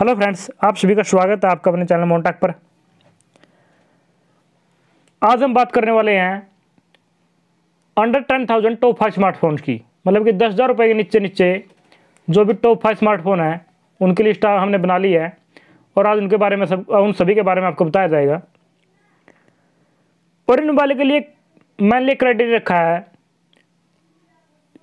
hello friends आप सभी का स्वागत है आपका अपने चैनल मोन्टाक पर आज हम बात करने वाले हैं under ten thousand top five smartphones की मतलब कि दस हज़ार रुपये के नीचे नीचे जो भी टॉप फाइव स्मार्टफोन है उनकी लिस्ट हमने बना ली है और आज उनके बारे में सब उन सभी के बारे में आपको बताया जाएगा और इन मोबाइल के लिए मैंने क्राइटेरिया रखा है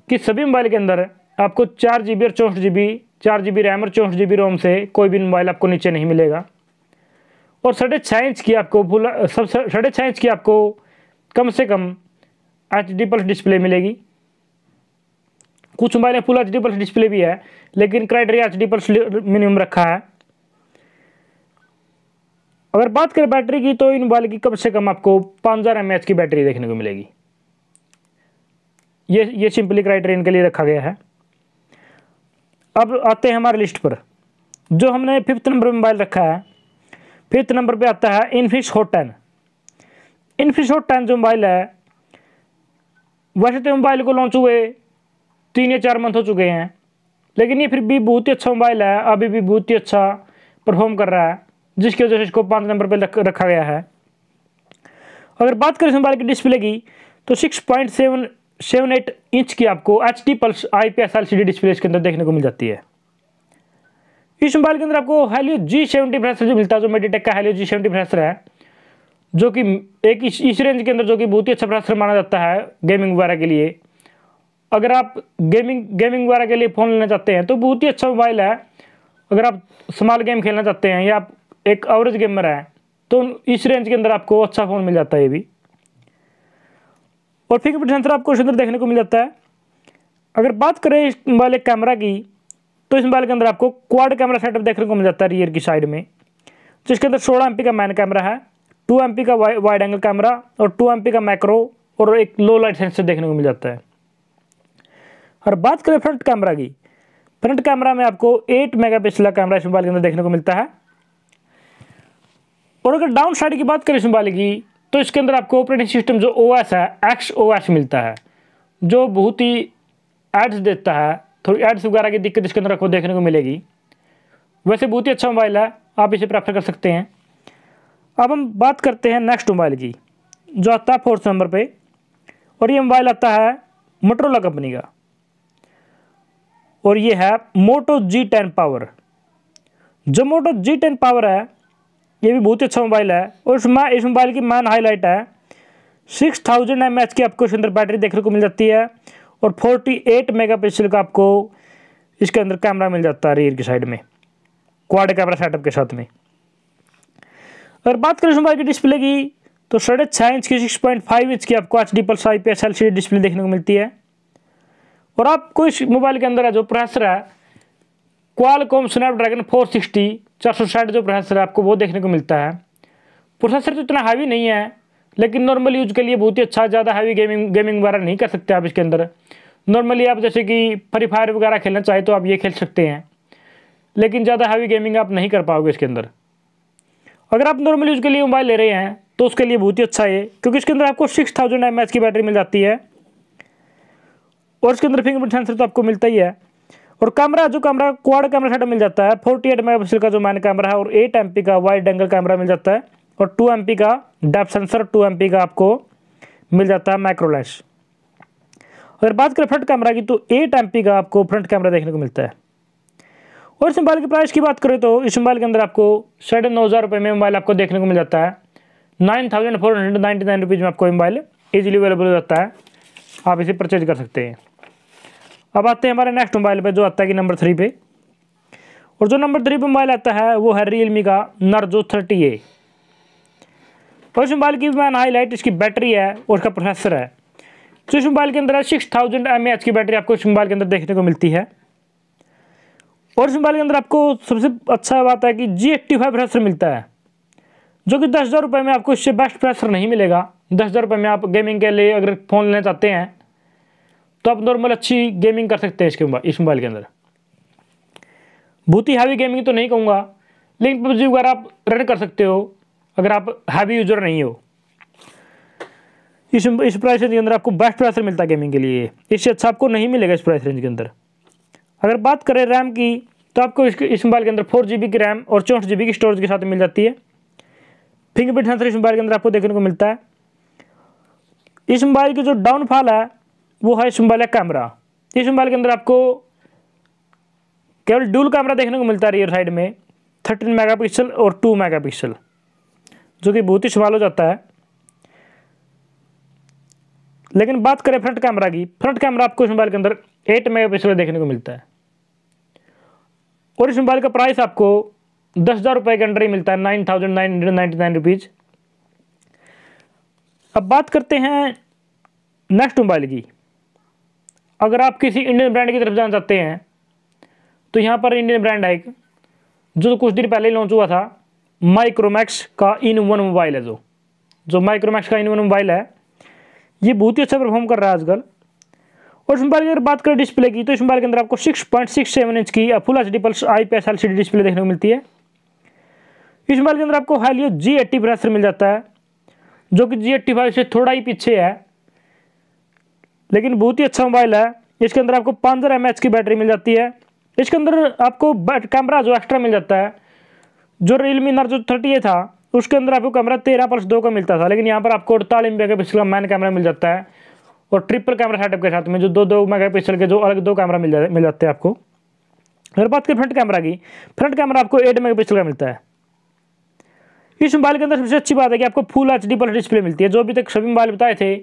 कि सभी मोबाइल के अंदर आपको चार जी बी और चौंसठ जी बी चार जी बी रैम और चौंसठ जी बी रोम से कोई भी मोबाइल आपको नीचे नहीं मिलेगा और साढ़े छः इंच की आपको फुल सब साढ़े छः इंच की आपको कम से कम एच डी प्लस डिस्प्ले मिलेगी कुछ मोबाइल में full H D plus display भी है लेकिन criteria H D plus minimum रखा है अगर बात करें बैटरी की तो इन मोबाइल की कम से कम आपको पाँच हज़ार एम की बैटरी देखने को मिलेगी ये ये सिंपली क्राइटेरिया इनके लिए रखा गया है अब आते हैं हमारे लिस्ट पर जो हमने फिफ्थ नंबर पर मोबाइल रखा है फिफ्थ नंबर पे आता है Infinix hot ten Infinix hot ten जो मोबाइल है वैसे तो मोबाइल को लॉन्च हुए तीन या चार मंथ हो चुके हैं लेकिन ये फिर भी बहुत ही अच्छा मोबाइल है अभी भी बहुत ही अच्छा परफॉर्म कर रहा है जिसकी वजह से इसको पाँच नंबर पर रखा गया है अगर बात करें इस मोबाइल की डिस्प्ले की तो six point seven seven eight inch की आपको H D plus I P S L C D display इसके अंदर देखने को मिल जाती है इस मोबाइल के अंदर आपको हेलियो जी सेवेंटी प्रोसेसर जो मिलता है जो मेडिटेक का हेलियो जी सेवेंटी फ्रेसर है जो कि एक इस, रेंज के अंदर जो कि बहुत ही अच्छा फ्रेसर माना जाता है गेमिंग वगैरह के लिए अगर आप गेमिंग गेमिंग वगैरह के लिए फ़ोन लेना चाहते हैं तो बहुत ही अच्छा मोबाइल है अगर आप स्मॉल गेम खेलना चाहते हैं या आप एक एवरेज गेमर हैं तो इस रेंज के अंदर आपको अच्छा फ़ोन मिल जाता है ये भी और फिंगरप्रिंट सेंसर आपको इसके अंदर देखने को मिल जाता है अगर बात करें इस मोबाइल कैमरा की तो इस मोबाइल के अंदर आपको क्वाड कैमरा सेटअप देखने को मिल जाता है रियर की साइड में जिसके अंदर सोलह एम का मैन कैमरा है टू एम का वाइड एंगल कैमरा और टू एम का मैक्रो और एक लो लाइट सेंसर देखने को मिल जाता है और बात करें फ्रंट कैमरा की फ्रंट कैमरा में आपको 8 मेगापिक्सल का कैमरा इस मोबाइल के अंदर देखने को मिलता है और अगर डाउन साइड की बात करें इस मोबाइल की तो इसके अंदर आपको ऑपरेटिंग सिस्टम जो ओ एस है एक्स ओ एस मिलता है जो बहुत ही एड्स देता है थोड़ी एड्स वगैरह की दिक्कत इसके अंदर आपको देखने को मिलेगी वैसे बहुत ही अच्छा मोबाइल है आप इसे प्रेफर कर सकते हैं अब हम बात करते हैं नेक्स्ट मोबाइल की जो आता है फोर्थ नंबर पर और ये मोबाइल आता है मोटरोला कंपनी का और ये है मोटो जी टेन पावर जो मोटो जी टेन पावर है ये भी बहुत ही अच्छा मोबाइल है और इसमें इस मोबाइल की मैन हाईलाइट है सिक्स थाउजेंड एम एच की आपको इसके अंदर बैटरी देखने को मिल जाती है और फोर्टी एट मेगा पिक्सल का आपको इसके अंदर कैमरा मिल जाता है रियर की साइड में क्वाड कैमरा सेटअप के साथ में अगर बात करें इस मोबाइल की डिस्प्ले की तो साढ़े छः इंच की सिक्स पॉइंट फाइव इंच की आपको H D plus I P S L C display देखने को मिलती है और आपको इस मोबाइल के अंदर है जो प्रेसर है क्वालकॉम स्नैपड्रैगन 460 साठ जो प्रोसेसर है आपको वो देखने को मिलता है प्रोसेसर तो इतना हैवी नहीं है लेकिन नॉर्मल यूज के लिए बहुत ही अच्छा ज़्यादा हैवी गेमिंग गेमिंग वगैरह नहीं कर सकते आप इसके अंदर नॉर्मली आप जैसे कि फ्री फायर वगैरह खेलना चाहें तो आप ये खेल सकते हैं लेकिन ज़्यादा हैवी गेमिंग आप नहीं कर पाओगे इसके अंदर अगर आप नॉर्मल यूज़ के लिए मोबाइल ले रहे हैं तो उसके लिए बहुत ही अच्छा है क्योंकि इसके अंदर आपको सिक्स थाउजेंड एम एच की बैटरी मिल जाती है और इसके अंदर फिंगरप्रिंट सेंसर तो आपको मिलता ही है और कैमरा जो कैमरा क्वाड कैमरा सेटअप मिल जाता है फोर्टी एट मेगापिक्सल का जो मैन कैमरा है और एट एम का वाइड एंगल कैमरा मिल जाता है और टू एम का डेप सेंसर टू एम का आपको मिल जाता है माइक्रोलैश अगर बात करें फ्रंट कैमरा की तो एट एम का आपको फ्रंट कैमरा देखने को मिलता है और इस मोबाइल की प्राइस की बात करें तो इस मोबाइल के अंदर आपको साढ़े नौ हज़ार रुपये में मोबाइल आपको देखने को मिल जाता है nine thousand four hundred ninety nine rupees में आपको मोबाइल ईजिली अवेलेबल हो जाता है आप इसे परचेज कर सकते हैं अब आते हैं हमारे नेक्स्ट मोबाइल पे जो आता है कि नंबर थ्री पे और जो नंबर थ्री पे मोबाइल आता है वो है रियलमी का नर्जो थर्टी ए और इस मोबाइल की मैन हाईलाइट इसकी बैटरी है और इसका प्रोसेसर है जो तो इस मोबाइल के अंदर है सिक्स थाउजेंड एम एच की बैटरी आपको इस मोबाइल के अंदर देखने को मिलती है और इस मोबाइल के अंदर आपको सबसे अच्छा बात है कि जी एट्टी फाइव प्रोसेसर मिलता है जो कि दस हज़ार रुपये में आपको इससे बेस्ट प्रोसेसर नहीं मिलेगा दस हज़ार रुपये में आप गेमिंग के लिए अगर फ़ोन लेना चाहते हैं तो आप नॉर्मल अच्छी गेमिंग कर सकते हैं इसके इस मोबाइल के अंदर बहुत ही हैवी गेमिंग तो नहीं कहूँगा लेकिन पबजी वगैरह आप रन कर सकते हो अगर आप हैवी यूजर नहीं हो इस इस प्राइस रेंज के अंदर आपको बेस्ट प्राइसर मिलता है गेमिंग के लिए इससे अच्छा आपको नहीं मिलेगा इस प्राइस रेंज के अंदर अगर बात करें रैम की तो आपको इसके इस मोबाइल के अंदर फोर जी की रैम और चौंठ जी की स्टोरेज के साथ मिल जाती है फिंगरप्रिंट सेंसर इस मोबाइल के अंदर आपको देखने को मिलता है इस मोबाइल की जो डाउनफॉल है वो है शुम्बाला कैमरा ये शुम्बाल के अंदर आपको केवल डूल कैमरा देखने को मिलता है रियर साइड में थर्टीन मेगापिक्सल और टू मेगापिक्सल जो कि बहुत ही शुमाल हो जाता है लेकिन बात करें फ्रंट कैमरा की फ्रंट कैमरा आपको इस मोबाइल के अंदर एट पिक्सल देखने को मिलता है और इस मोबाइल का प्राइस आपको दस हज़ार रुपये के अंडर ही मिलता है nine thousand nine hundred ninety nine rupees अब बात करते हैं नेक्स्ट मोबाइल की अगर आप किसी इंडियन ब्रांड की तरफ जाना चाहते हैं तो यहाँ पर इंडियन ब्रांड है एक जो तो कुछ दिन पहले लॉन्च हुआ था माइक्रोमैक्स का इन वन मोबाइल है जो जो माइक्रोमैक्स का इन वन मोबाइल है ये बहुत ही अच्छा परफॉर्म कर रहा है आजकल और इस मोबाइल की अगर बात करें डिस्प्ले की तो इस मोबाइल के अंदर आपको 6.67 इंच की full H D plus I P S L C D display देखने को मिलती है इस मोबाइल के अंदर आपको हाइलियो जी एट्टी प्रोसेसर मिल जाता है जो कि जी एट्टी फाइव से थोड़ा ही पीछे है लेकिन बहुत ही अच्छा मोबाइल है इसके अंदर आपको पाँच हज़ार एम की बैटरी मिल जाती है इसके अंदर आपको कैमरा जो एक्स्ट्रा मिल जाता है जो रियलमी मी नर जो थर्टी था उसके अंदर आपको कैमरा तेरह प्लस दो का मिलता था लेकिन यहाँ पर आपको अड़तालीस मेगा पिक्सल का मैन कैमरा मिल जाता है और ट्रिपल कैमरा सेटअप के साथ में जो दो दो मेगा पिक्सल के जो अलग दो कैमरा मिल जाते मिल जाते हैं आपको अगर बात करें फ्रंट कैमरा की फ्रंट कैमरा आपको एट मेगा पिक्सल का मिलता है इस मोबाइल के अंदर सबसे अच्छी बात है कि आपको full H D plus display मिलती है जो अभी तक सभी मोबाइल बताए थे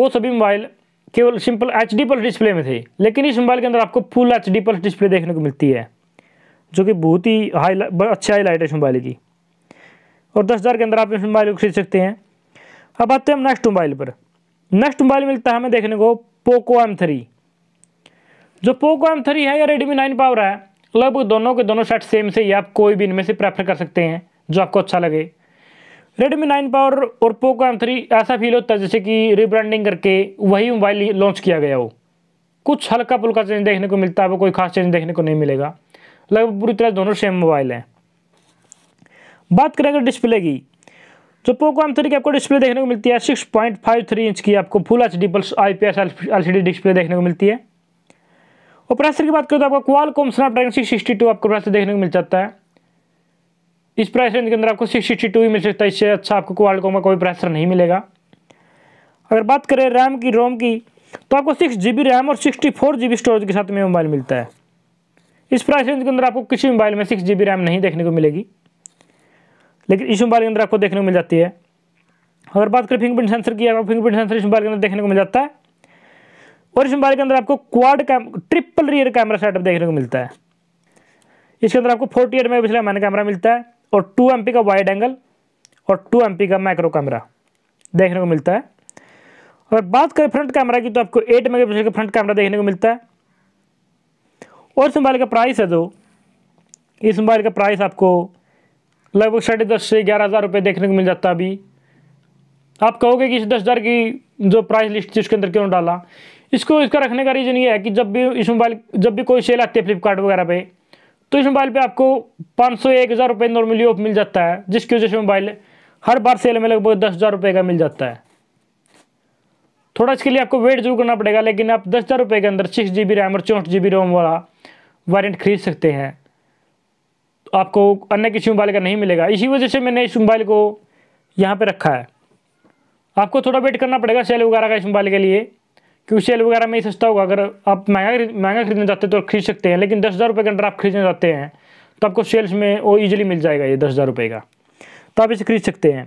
वो सभी मोबाइल केवल simple H D plus display में थे लेकिन इस मोबाइल के अंदर आपको full H D plus display देखने को मिलती है जो कि बहुत ही हाई अच्छी हाईलाइट है इस मोबाइल की और दस हज़ार के अंदर आप इस मोबाइल को खरीद सकते हैं अब आते हैं हम नेक्स्ट मोबाइल पर नेक्स्ट मोबाइल मिलता है हमें देखने को पोको एम थ्री जो पोको एम थ्री है या रेडमी नाइन पावर है लगभग दोनों के दोनों सेट सेम से ही आप कोई भी इनमें से प्रेफर कर सकते हैं जो आपको अच्छा लगे रेडमी नाइन पावर और पोको एम थ्री ऐसा फील होता है जैसे कि रिब्रांडिंग करके वही मोबाइल लॉन्च किया गया हो कुछ हल्का पुल्का चेंज देखने को मिलता है वो कोई खास चेंज देखने को नहीं मिलेगा लगभग पूरी तरह दोनों सेम मोबाइल हैं बात करें अगर डिस्प्ले की तो पोको एम थ्री की आपको डिस्प्ले देखने को मिलती है six point five three inch की आपको full H D plus I P S L C D display देखने को मिलती है और प्रोसेसर की बात करें तो आपको Qualcomm Snapdragon six sixty two आपको प्रोसेसर देखने को मिल जाता है इस प्राइस रेंज के अंदर आपको सिक्स सिक्सटी टू मिल सकता है इससे अच्छा आपको क्वालकॉम का कोई प्रेसर नहीं मिलेगा अगर बात करें रैम की रोम की तो आपको सिक्स जी रैम और सिक्सटी फोर स्टोरेज के साथ में मोबाइल मिलता है इस प्राइस रेंज के अंदर आपको किसी मोबाइल में सिक्स जी रैम नहीं देखने को मिलेगी लेकिन इस मोबाइल के अंदर आपको देखने को मिल जाती है अगर बात करें फिंगप्रिंट सेंसर की आपको फिंगरप्रिंट सेंसर इस मोबाइल के अंदर देखने को मिल जाता है और इस मोबाइल के अंदर आपको quad cam triple rear camera setup देखने को मिलता है इसके अंदर आपको forty eight mega main camera मिलता है और टू एम का वाइड एंगल और टू एम का माइक्रो कैमरा तो देखने को मिलता है और बात करें फ्रंट कैमरा की तो आपको एट मेगापिक्सल का फ्रंट कैमरा देखने को मिलता है और इस मोबाइल का प्राइस है जो इस मोबाइल का प्राइस आपको लगभग साढ़े दस से ग्यारह हज़ार रुपये देखने को मिल जाता है अभी आप कहोगे कि इस दस हज़ार की जो प्राइस लिस्ट थी उसके अंदर क्यों डाला इसको इसका रखने का रीज़न ये है कि जब भी इस मोबाइल जब भी कोई सेल आती है फ्लिपकार्ट वगैरह पे तो इस मोबाइल पे आपको पाँच सौ एक हज़ार रुपये नॉर्मली ऑफ मिल जाता है जिसकी वजह से मोबाइल हर बार सेल में लगभग दस हज़ार रुपये का मिल जाता है थोड़ा इसके लिए आपको वेट जरूर करना पड़ेगा लेकिन आप दस हज़ार रुपये के अंदर सिक्स जी बी रैम और चौंसठ जी बी रोम वाला वारंट खरीद सकते हैं तो आपको अन्य किसी मोबाइल का नहीं मिलेगा इसी वजह से मैंने इस मोबाइल को यहाँ पर रखा है आपको थोड़ा वेट करना पड़ेगा सेल वगैरह का इस मोबाइल के लिए क्यू सी वगैरह में ही सस्ता होगा अगर आप महंगा महंगा खरीदने जाते हैं तो खरीद सकते हैं लेकिन दस हज़ार रुपये का अंडर आप खरीदने जाते हैं तो आपको सेल्स में वो ईजिली मिल जाएगा ये दस हज़ार रुपये का तो आप इसे खरीद सकते हैं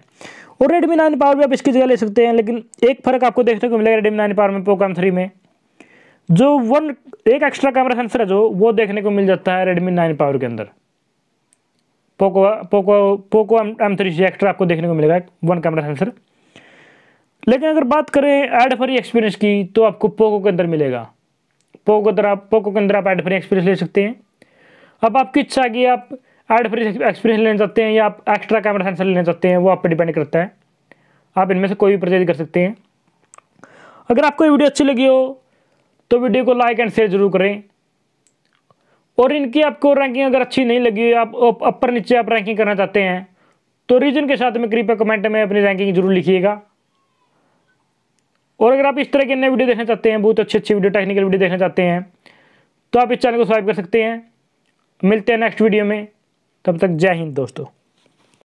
और रेडमी नाइन पावर भी आप इसकी जगह ले सकते हैं लेकिन एक फ़र्क आपको देखने को मिलेगा रेडमी नाइन पावर में प्रोग्राम थ्री में जो वन एक एक्स्ट्रा कैमरा सेंसर है जो वो देखने को मिल जाता है रेडमी नाइन पावर के अंदर Poco Poco Poco M three से एक्स्ट्रा आपको देखने को मिलेगा वन कैमरा सेंसर लेकिन अगर बात करें एड फ्री एक्सपीरियंस की तो आपको पोको के अंदर मिलेगा पोको के अंदर आप पोको के अंदर आप एड फ्री एक्सपीरियंस ले सकते हैं अब आपकी इच्छा कि आप एड फ्री एक्सपीरियंस लेना चाहते हैं या आप एक्स्ट्रा कैमरा सेंसर लेना चाहते हैं वो आप पर डिपेंड करता है आप इनमें से कोई भी परचेज कर सकते हैं अगर आपको वीडियो अच्छी लगी हो तो वीडियो को लाइक एंड शेयर जरूर करें और इनकी आपको रैंकिंग अगर अच्छी नहीं लगी आप अपर नीचे आप रैंकिंग करना चाहते हैं तो रीजन के साथ में कृपया कमेंट में अपनी रैंकिंग जरूर लिखिएगा और अगर आप इस तरह के नए वीडियो देखना चाहते हैं बहुत अच्छी अच्छी वीडियो टेक्निकल वीडियो देखना चाहते हैं तो आप इस चैनल को सब्सक्राइब कर सकते हैं मिलते हैं नेक्स्ट वीडियो में तब तक जय हिंद दोस्तों